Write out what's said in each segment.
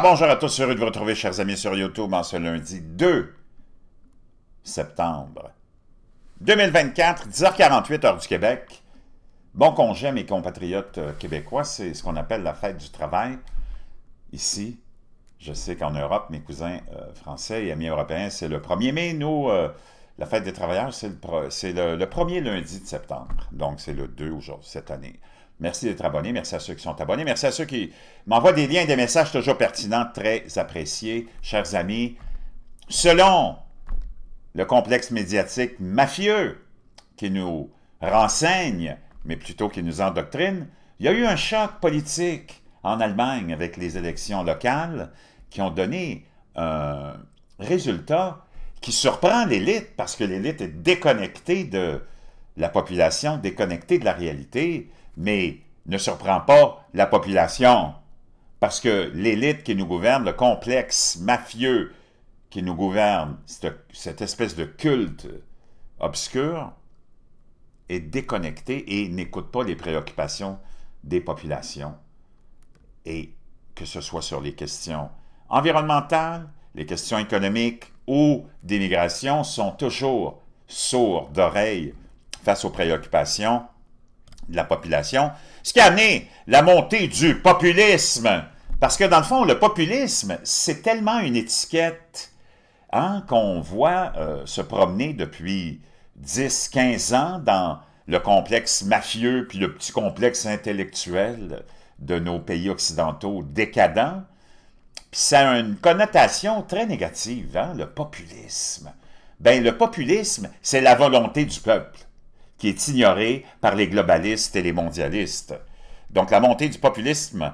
Ah, bonjour à tous, heureux de vous retrouver, chers amis, sur YouTube en ce lundi 2 septembre 2024, 10h48, heure du Québec. Bon congé, mes compatriotes euh, québécois, c'est ce qu'on appelle la fête du travail. Ici, je sais qu'en Europe, mes cousins euh, français et amis européens, c'est le 1er mai. Nous, euh, la fête des travailleurs, c'est le, le, le, premier lundi de septembre. Donc, c'est le 2 aujourd'hui, cette année. Merci d'être abonné. Merci à ceux qui sont abonnés. Merci à ceux qui m'envoient des liens et des messages toujours pertinents, très appréciés. Chers amis, selon le complexe médiatique mafieux qui nous renseigne, mais plutôt qui nous endoctrine, il y a eu un choc politique en Allemagne avec les élections locales qui ont donné un résultat qui surprend l'élite parce que l'élite est déconnectée de, la population déconnectée de la réalité, mais ne surprend pas la population, parce que l'élite qui nous gouverne, le complexe mafieux qui nous gouverne, cette, espèce de culte obscur, est déconnecté et n'écoute pas les préoccupations des populations, et que ce soit sur les questions environnementales, les questions économiques ou d'immigration sont toujours sourds d'oreilles face aux préoccupations de la population, ce qui a amené la montée du populisme. Parce que dans le fond, le populisme, c'est tellement une étiquette hein, qu'on voit euh, se promener depuis 10-15 ans dans le complexe mafieux puis le petit complexe intellectuel de nos pays occidentaux décadents. Puis ça a une connotation très négative, hein, le populisme. Ben, le populisme, c'est la volonté du peuple qui est ignorée par les globalistes et les mondialistes. Donc la montée du populisme,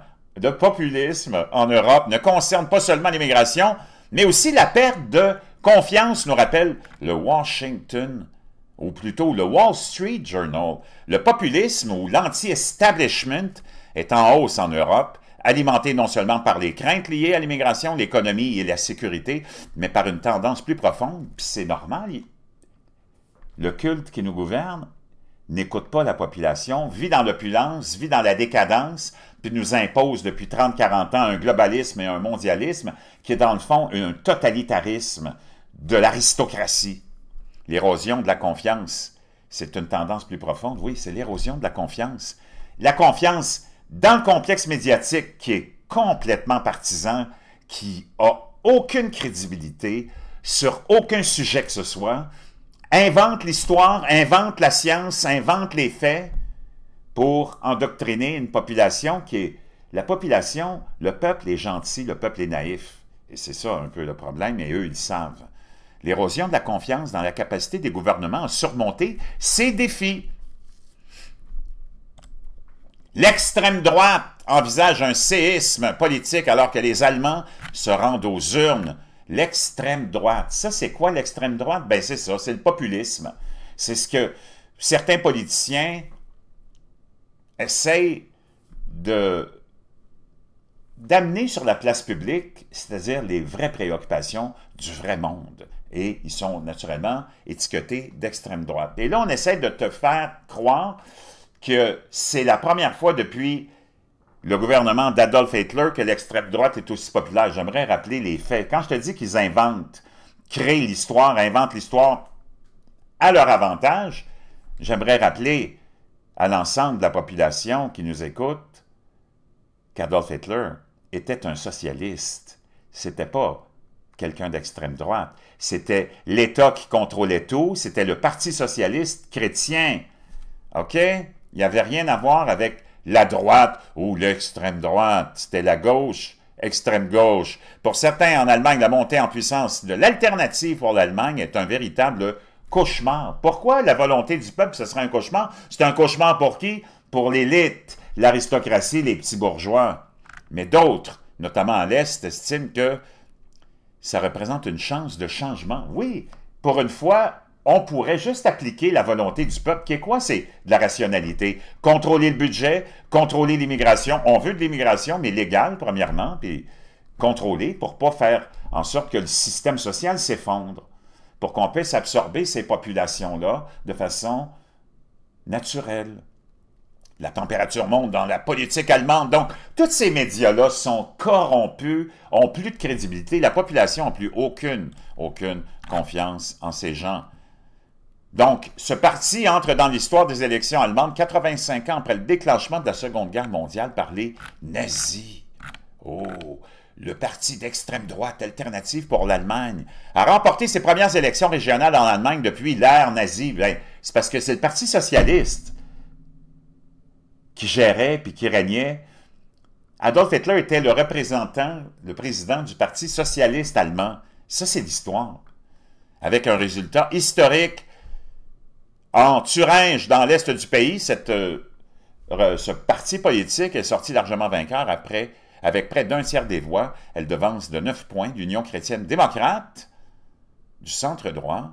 populisme en Europe ne concerne pas seulement l'immigration, mais aussi la perte de confiance, nous rappelle le Washington, ou plutôt le Wall Street Journal. Le populisme ou l'anti-establishment est en hausse en Europe, alimenté non seulement par les craintes liées à l'immigration, l'économie et la sécurité, mais par une tendance plus profonde, puis c'est normal. Le culte qui nous gouverne n'écoute pas la population, vit dans l'opulence, vit dans la décadence, puis nous impose depuis 30-40 ans un globalisme et un mondialisme qui est dans le fond un totalitarisme de l'aristocratie. L'érosion de la confiance, c'est une tendance plus profonde, oui, c'est l'érosion de la confiance. La confiance dans le complexe médiatique qui est complètement partisan, qui a aucune crédibilité sur aucun sujet que ce soit, invente l'histoire, invente la science, invente les faits pour endoctriner une population qui est... La population, le peuple est gentil, le peuple est naïf. Et c'est ça un peu le problème, et eux, ils savent. L'érosion de la confiance dans la capacité des gouvernements à surmonter ces défis. L'extrême droite envisage un séisme politique alors que les Allemands se rendent aux urnes L'extrême droite, ça c'est quoi l'extrême droite? Ben c'est ça, c'est le populisme. C'est ce que certains politiciens essayent de d'amener sur la place publique, c'est-à-dire les vraies préoccupations du vrai monde. Et ils sont naturellement étiquetés d'extrême droite. Et là, on essaie de te faire croire que c'est la première fois depuis le gouvernement d'Adolf Hitler que l'extrême droite est aussi populaire. J'aimerais rappeler les faits. Quand je te dis qu'ils inventent, créent l'histoire, inventent l'histoire à leur avantage, j'aimerais rappeler à l'ensemble de la population qui nous écoute qu'Adolf Hitler était un socialiste. C'était pas quelqu'un d'extrême droite. C'était l'État qui contrôlait tout, c'était le Parti socialiste chrétien. OK? Il n'y avait rien à voir avec la droite ou l'extrême droite, c'était la gauche, extrême gauche. Pour certains en Allemagne, la montée en puissance de l'alternative pour l'Allemagne est un véritable cauchemar. Pourquoi la volonté du peuple, ce serait un cauchemar? C'est un cauchemar pour qui? Pour l'élite, l'aristocratie, les petits bourgeois. Mais d'autres, notamment à l'Est, estiment que ça représente une chance de changement. Oui, pour une fois, on pourrait juste appliquer la volonté du peuple qui est quoi? C'est de la rationalité. Contrôler le budget, contrôler l'immigration. On veut de l'immigration, mais légale, premièrement, puis contrôler pour pas faire en sorte que le système social s'effondre, pour qu'on puisse absorber ces populations-là de façon naturelle. La température monte dans la politique allemande. Donc, tous ces médias-là sont corrompus, ont plus de crédibilité. La population n'a plus aucune, aucune confiance en ces gens. Donc, ce parti entre dans l'histoire des élections allemandes 85 ans après le déclenchement de la Seconde Guerre mondiale par les nazis. Oh, le parti d'extrême droite alternative pour l'Allemagne, a remporté ses premières élections régionales en Allemagne depuis l'ère nazie. Ben, c'est parce que c'est le Parti socialiste qui gérait puis qui régnait. Adolf Hitler était le représentant, le président du Parti socialiste allemand. Ça, c'est l'histoire. Avec un résultat historique en Thuringe, dans l'est du pays, euh, ce parti politique est sorti largement vainqueur après, avec près d'un tiers des voix. Elle devance de 9 points l'Union chrétienne démocrate du centre droit,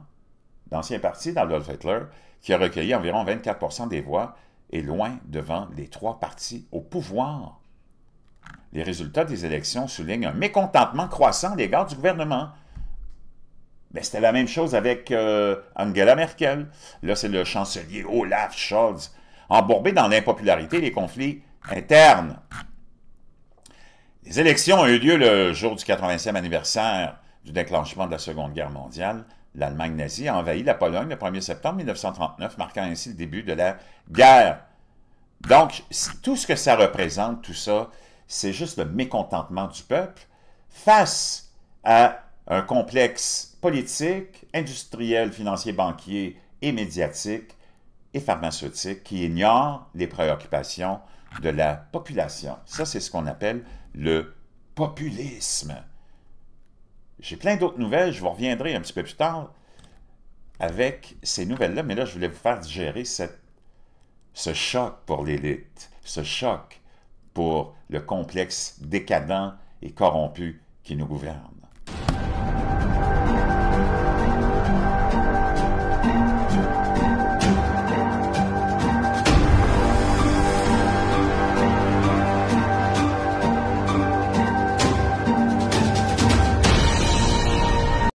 d'ancien parti d'Adolf Hitler, qui a recueilli environ 24 des voix, et loin devant les trois partis au pouvoir. Les résultats des élections soulignent un mécontentement croissant à l'égard du gouvernement. Mais ben, c'était la même chose avec euh, Angela Merkel. Là, c'est le chancelier Olaf Scholz, embourbé dans l'impopularité et les conflits internes. Les élections ont eu lieu le jour du 80e anniversaire du déclenchement de la Seconde Guerre mondiale. L'Allemagne nazie a envahi la Pologne le 1er septembre 1939, marquant ainsi le début de la guerre. Donc, tout ce que ça représente, tout ça, c'est juste le mécontentement du peuple face à un complexe politique, industriel, financier, banquier et médiatique et pharmaceutique qui ignore les préoccupations de la population. Ça, c'est ce qu'on appelle le populisme. J'ai plein d'autres nouvelles, je vous reviendrai un petit peu plus tard avec ces nouvelles-là, mais là, je voulais vous faire digérer ce choc pour l'élite, ce choc pour le complexe décadent et corrompu qui nous gouverne.